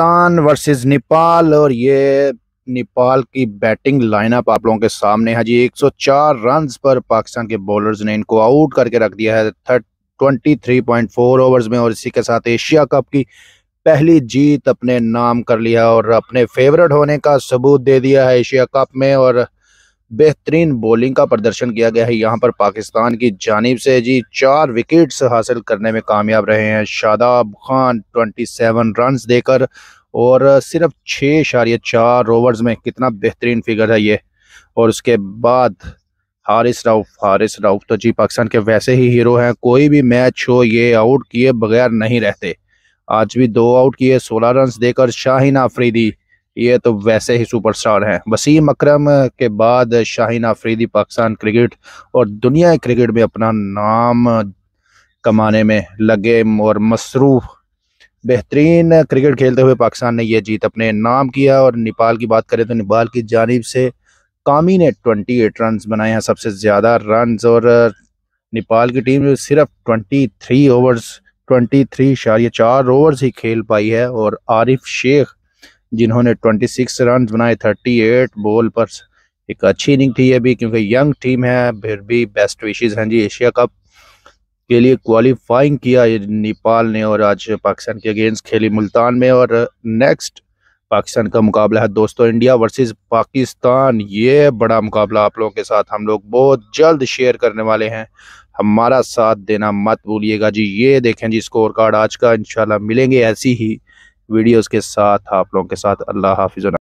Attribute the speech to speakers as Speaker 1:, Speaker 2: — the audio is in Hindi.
Speaker 1: पाकिस्तान वर्सेस नेपाल और ये नेपाल की बैटिंग लाइनअप आप लोगों के सामने है जी 104 रन्स पर पाकिस्तान के बॉलर्स ने इनको आउट करके रख दिया है थर्ट 23.4 ओवर्स में और इसी के साथ एशिया कप की पहली जीत अपने नाम कर लिया और अपने फेवरेट होने का सबूत दे दिया है एशिया कप में और बेहतरीन बॉलिंग का प्रदर्शन किया गया है यहाँ पर पाकिस्तान की जानब से जी चार विकेट्स हासिल करने में कामयाब रहे हैं शादाब खान 27 रन देकर और सिर्फ छः शारिय चार ओवर्स में कितना बेहतरीन फिगर है ये और उसके बाद हारिस राउफ हारिस राउफ तो जी पाकिस्तान के वैसे ही हीरो हैं कोई भी मैच हो ये आउट किए बगैर नहीं रहते आज भी दो आउट किए सोलह रन देकर शाहिन आफरीदी ये तो वैसे ही सुपरस्टार हैं वसीम अकरम के बाद शाहीन आफरीदी पाकिस्तान क्रिकेट और दुनिया क्रिकेट में अपना नाम कमाने में लगे और मसरूफ़ बेहतरीन क्रिकेट खेलते हुए पाकिस्तान ने यह जीत अपने नाम किया और नेपाल की बात करें तो नेपाल की जानब से कामी ने ट्वेंटी एट रन बनाए हैं सबसे ज़्यादा रन और नेपाल की टीम सिर्फ twenty three overs twenty three ये चार ओवर्स ही खेल पाई है और आरिफ शेख जिन्होंने 26 रन बनाए 38 बॉल पर एक अच्छी इनिंग थी अभी क्योंकि यंग टीम है फिर भी बेस्ट विशेज हैं जी एशिया कप के लिए क्वालिफाइंग किया नेपाल ने और आज पाकिस्तान के अगेंस्ट खेली मुल्तान में और नेक्स्ट पाकिस्तान का मुकाबला है दोस्तों इंडिया वर्सेस पाकिस्तान ये बड़ा मुकाबला आप लोगों के साथ हम लोग बहुत जल्द शेयर करने वाले हैं हमारा साथ देना मत भूलिएगा जी ये देखें जी स्कोर कार्ड आज का इंशाल्लाह मिलेंगे ऐसी ही वीडियोस के साथ आप लोगों के साथ अल्लाह हाफिज़